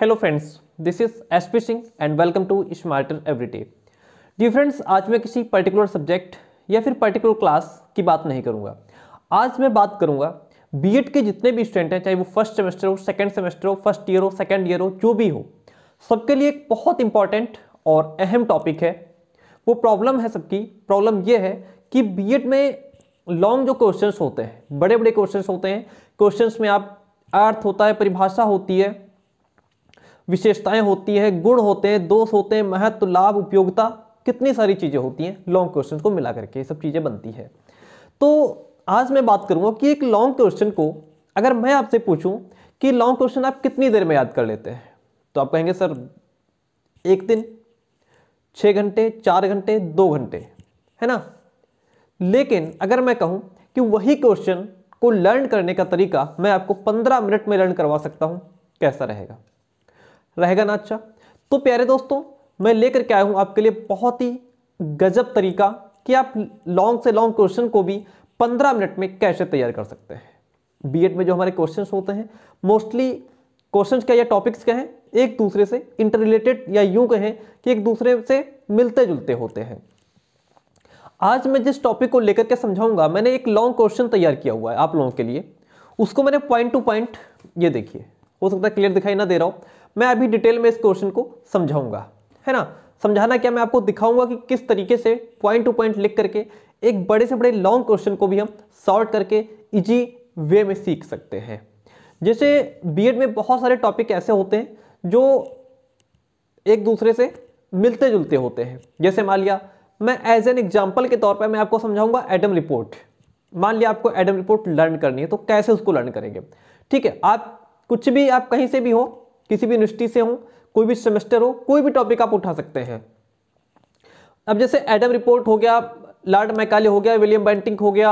hello friends this is S P Singh and welcome to smarter everyday D friends आज मैं किसी particular subject या फिर पर्टिकुलर क्लास की बात नहीं करूंगा आज मैं बात करूंगा बीएड के जितने भी स्टूडेंट हैं चाहे वो फर्स्ट सेमेस्टर हो सेकेंड सेमेस्टर हो फर्स्ट ईयर हो सेकेंड ईयर हो जो भी हो सबके लिए एक बहुत इंपॉर्टेंट और अहम टॉपिक है वो प्रॉब्लम है सबकी प्रॉब्लम ये है कि एड में लॉन्ग जो क्वेश्चन होते हैं बड़े बड़े क्वेश्चन होते हैं क्वेश्चन में आप अर्थ होता है परिभाषा होती है विशेषताएं होती है गुण होते हैं दोष होते हैं महत्व लाभ उपयोगिता कितनी सारी चीज़ें होती हैं लॉन्ग क्वेश्चन को मिला करके ये सब चीज़ें बनती है तो आज मैं बात करूंगा कि एक लॉन्ग क्वेश्चन को अगर मैं आपसे पूछूं कि लॉन्ग क्वेश्चन आप कितनी देर में याद कर लेते हैं तो आप कहेंगे सर एक दिन छः घंटे चार घंटे दो घंटे है ना लेकिन अगर मैं कहूं कि वही क्वेश्चन को लर्न करने का तरीका मैं आपको पंद्रह मिनट में लर्न करवा सकता हूं कैसा रहेगा रहेगा ना अच्छा तो प्यारे दोस्तों मैं लेकर के आया हूँ आपके लिए बहुत ही गजब तरीका कि आप लॉन्ग से लॉन्ग क्वेश्चन को भी पंद्रह मिनट में कैसे तैयार कर सकते हैं बीएड में जो हमारे क्वेश्चन होते हैं मोस्टली क्वेश्चन क्या या टॉपिक्स क्या हैं एक दूसरे से इंटर रिलेटेड या यूं कहें कि एक दूसरे से मिलते जुलते होते हैं आज मैं जिस टॉपिक को लेकर के समझाऊंगा मैंने एक लॉन्ग क्वेश्चन तैयार किया हुआ है आप लोगों के लिए उसको मैंने पॉइंट टू पॉइंट ये देखिए हो सकता है क्लियर दिखाई ना दे रहा हो मैं अभी डिटेल में इस क्वेश्चन को समझाऊंगा है ना समझाना क्या मैं आपको दिखाऊंगा कि किस तरीके से पॉइंट टू पॉइंट लिख करके एक बड़े से बड़े लॉन्ग क्वेश्चन को भी हम सॉल्व करके इजी वे में सीख सकते हैं जैसे बीएड में बहुत सारे टॉपिक ऐसे होते हैं जो एक दूसरे से मिलते जुलते होते हैं जैसे मान लिया मैं एज एन एग्जाम्पल के तौर पर मैं आपको समझाऊंगा एडम रिपोर्ट मान लिया आपको एडम रिपोर्ट लर्न करनी है तो कैसे उसको लर्न करेंगे ठीक है आप कुछ भी आप कहीं से भी हो किसी भी यूनिवर्सिटी से हो कोई भी सेमेस्टर हो कोई भी टॉपिक आप उठा सकते हैं अब जैसे एडम रिपोर्ट हो गया लॉर्ड मैकाले हो गया विलियम बेंटिंग हो गया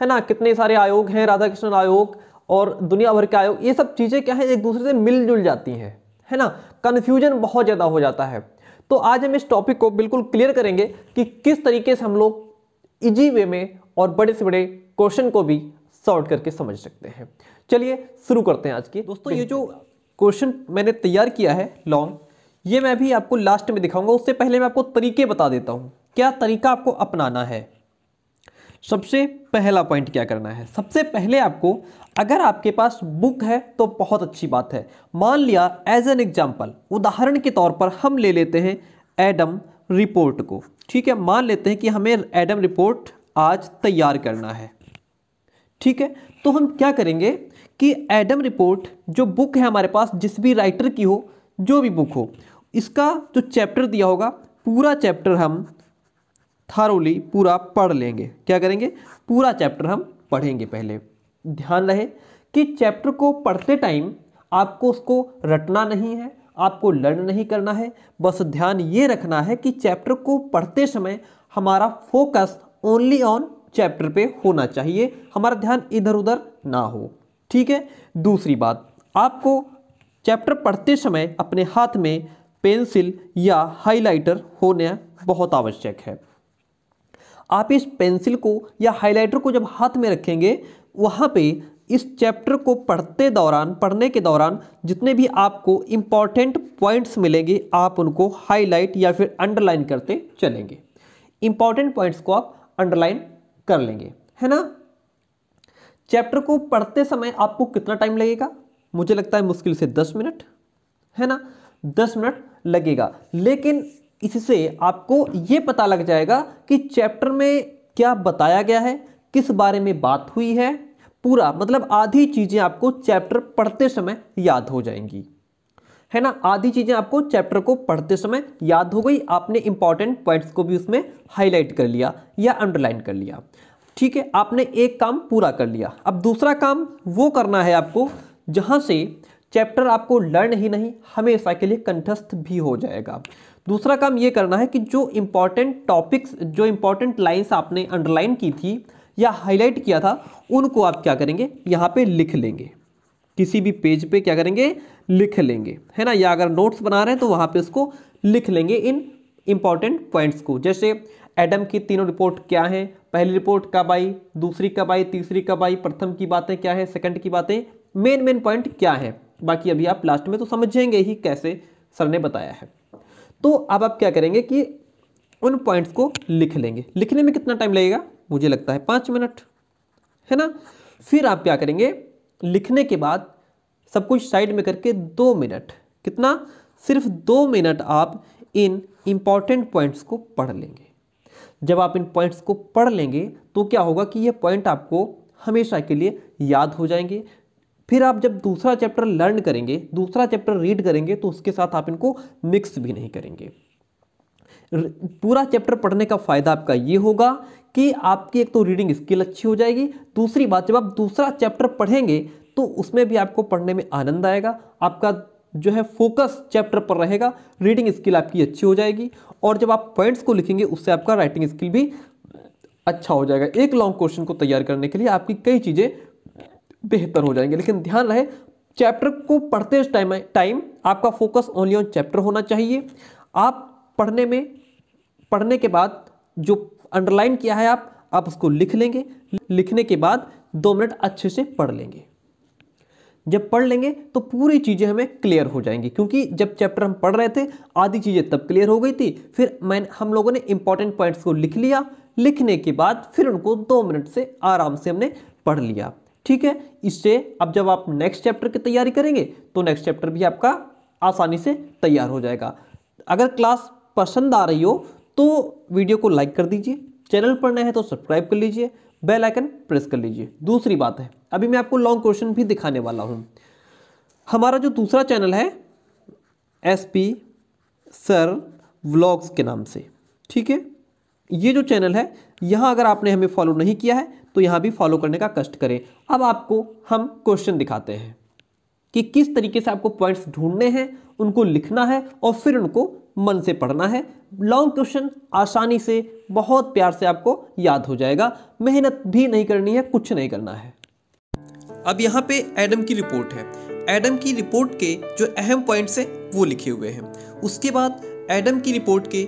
है ना कितने सारे आयोग हैं राधा कृष्णन आयोग और दुनिया भर के आयोग ये सब चीज़ें क्या है एक दूसरे से मिलजुल जाती हैं है ना कन्फ्यूजन बहुत ज़्यादा हो जाता है तो आज हम इस टॉपिक को बिल्कुल क्लियर करेंगे कि किस तरीके से हम लोग इजी वे में और बड़े से बड़े क्वेश्चन को भी सॉल्व करके समझ सकते हैं चलिए शुरू करते हैं आज की दोस्तों ये जो क्वेश्चन मैंने तैयार किया है लॉन्ग ये मैं भी आपको लास्ट में दिखाऊंगा उससे पहले मैं आपको तरीके बता देता हूँ क्या तरीका आपको अपनाना है सबसे पहला पॉइंट क्या करना है सबसे पहले आपको अगर आपके पास बुक है तो बहुत अच्छी बात है मान लिया एज एन एग्जाम्पल उदाहरण के तौर पर हम ले लेते हैं एडम रिपोर्ट को ठीक है मान लेते हैं कि हमें एडम रिपोर्ट आज तैयार करना है ठीक है तो हम क्या करेंगे कि एडम रिपोर्ट जो बुक है हमारे पास जिस भी राइटर की हो जो भी बुक हो इसका जो चैप्टर दिया होगा पूरा चैप्टर हम थारोली पूरा पढ़ लेंगे क्या करेंगे पूरा चैप्टर हम पढ़ेंगे पहले ध्यान रहे कि चैप्टर को पढ़ते टाइम आपको उसको रटना नहीं है आपको लर्न नहीं करना है बस ध्यान ये रखना है कि चैप्टर को पढ़ते समय हमारा फोकस ओनली ऑन चैप्टर पे होना चाहिए हमारा ध्यान इधर उधर ना हो ठीक है दूसरी बात आपको चैप्टर पढ़ते समय अपने हाथ में पेंसिल या हाइलाइटर होना बहुत आवश्यक है आप इस पेंसिल को या हाइलाइटर को जब हाथ में रखेंगे वहाँ पे इस चैप्टर को पढ़ते दौरान पढ़ने के दौरान जितने भी आपको इम्पॉर्टेंट पॉइंट्स मिलेंगे आप उनको हाईलाइट या फिर अंडरलाइन करते चलेंगे इम्पॉर्टेंट पॉइंट्स को आप अंडरलाइन कर लेंगे है ना चैप्टर को पढ़ते समय आपको कितना टाइम लगेगा मुझे लगता है मुश्किल से दस मिनट है ना दस मिनट लगेगा लेकिन इससे आपको ये पता लग जाएगा कि चैप्टर में क्या बताया गया है किस बारे में बात हुई है पूरा मतलब आधी चीज़ें आपको चैप्टर पढ़ते समय याद हो जाएंगी है ना आधी चीज़ें आपको चैप्टर को पढ़ते समय याद हो गई आपने इंपॉर्टेंट पॉइंट्स को भी उसमें हाईलाइट कर लिया या अंडरलाइन कर लिया ठीक है आपने एक काम पूरा कर लिया अब दूसरा काम वो करना है आपको जहाँ से चैप्टर आपको लर्न ही नहीं हमेशा के लिए कंठस्थ भी हो जाएगा दूसरा काम ये करना है कि जो इम्पॉर्टेंट टॉपिक्स जो इम्पॉर्टेंट लाइन्स आपने अंडरलाइन की थी या हाईलाइट किया था उनको आप क्या करेंगे यहाँ पे लिख लेंगे किसी भी पेज पे क्या करेंगे लिख लेंगे है ना या अगर नोट्स बना रहे हैं तो वहाँ पे इसको लिख लेंगे इन इम्पॉर्टेंट पॉइंट्स को जैसे एडम की तीनों रिपोर्ट क्या हैं पहली रिपोर्ट कब आई दूसरी कब आई तीसरी कब आई प्रथम की बातें क्या है सेकंड की बातें मेन मेन पॉइंट क्या है बाकी अभी आप लास्ट में तो समझेंगे ही कैसे सर ने बताया है तो अब आप क्या करेंगे कि उन पॉइंट्स को लिख लेंगे लिखने में कितना टाइम लगेगा मुझे लगता है पाँच मिनट है ना फिर आप क्या करेंगे लिखने के बाद सब कुछ साइड में करके दो मिनट कितना सिर्फ दो मिनट आप इन इम्पॉर्टेंट पॉइंट्स को पढ़ लेंगे जब आप इन पॉइंट्स को पढ़ लेंगे तो क्या होगा कि ये पॉइंट आपको हमेशा के लिए याद हो जाएंगे फिर आप जब दूसरा चैप्टर लर्न करेंगे दूसरा चैप्टर रीड करेंगे तो उसके साथ आप इनको मिक्स भी नहीं करेंगे पूरा चैप्टर पढ़ने का फ़ायदा आपका ये होगा कि आपकी एक तो रीडिंग स्किल अच्छी हो जाएगी दूसरी बात जब आप दूसरा चैप्टर पढ़ेंगे तो उसमें भी आपको पढ़ने में आनंद आएगा आपका जो है फोकस चैप्टर पर रहेगा रीडिंग स्किल आपकी अच्छी हो जाएगी और जब आप पॉइंट्स को लिखेंगे उससे आपका राइटिंग स्किल भी अच्छा हो जाएगा एक लॉन्ग क्वेश्चन को तैयार करने के लिए आपकी कई चीज़ें बेहतर हो जाएंगी लेकिन ध्यान रहे चैप्टर को पढ़ते टाइम टाइम आपका फोकस ओनली ऑन चैप्टर होना चाहिए आप पढ़ने में पढ़ने के बाद जो अंडरलाइन किया है आप आप उसको लिख लेंगे लिखने के बाद दो मिनट अच्छे से पढ़ लेंगे जब पढ़ लेंगे तो पूरी चीज़ें हमें क्लियर हो जाएंगी क्योंकि जब चैप्टर हम पढ़ रहे थे आधी चीज़ें तब क्लियर हो गई थी फिर मैंने हम लोगों ने इंपॉर्टेंट पॉइंट्स को लिख लिया लिखने के बाद फिर उनको दो मिनट से आराम से हमने पढ़ लिया ठीक है इससे अब जब आप नेक्स्ट चैप्टर की तैयारी करेंगे तो नेक्स्ट चैप्टर भी आपका आसानी से तैयार हो जाएगा अगर क्लास पसंद आ रही हो तो वीडियो को लाइक कर दीजिए चैनल पर नए हैं तो सब्सक्राइब कर लीजिए बेल आइकन प्रेस कर लीजिए दूसरी बात है अभी मैं आपको लॉन्ग क्वेश्चन भी दिखाने वाला हूँ हमारा जो दूसरा चैनल है एस पी सर व्लॉग्स के नाम से ठीक है ये जो चैनल है यहाँ अगर आपने हमें फॉलो नहीं किया है तो यहाँ भी फॉलो करने का कष्ट करें अब आपको हम क्वेश्चन दिखाते हैं कि किस तरीके से आपको पॉइंट्स ढूंढने हैं उनको लिखना है और फिर उनको मन से पढ़ना है लॉन्ग क्वेश्चन आसानी से बहुत प्यार से आपको याद हो जाएगा मेहनत भी नहीं करनी है कुछ नहीं करना है अब यहाँ पे एडम की रिपोर्ट है एडम की रिपोर्ट के जो अहम पॉइंट्स हैं वो लिखे हुए हैं उसके बाद एडम की रिपोर्ट के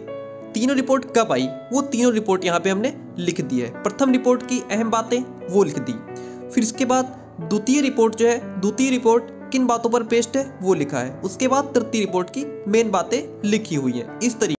तीनों रिपोर्ट कब आई वो तीनों रिपोर्ट यहाँ पे हमने लिख दी है प्रथम रिपोर्ट की अहम बातें वो लिख दी फिर इसके बाद द्वितीय रिपोर्ट जो है द्वितीय रिपोर्ट किन बातों पर पेस्ट है वो लिखा है उसके बाद तृतीय रिपोर्ट की मेन बातें लिखी हुई है इस तरीके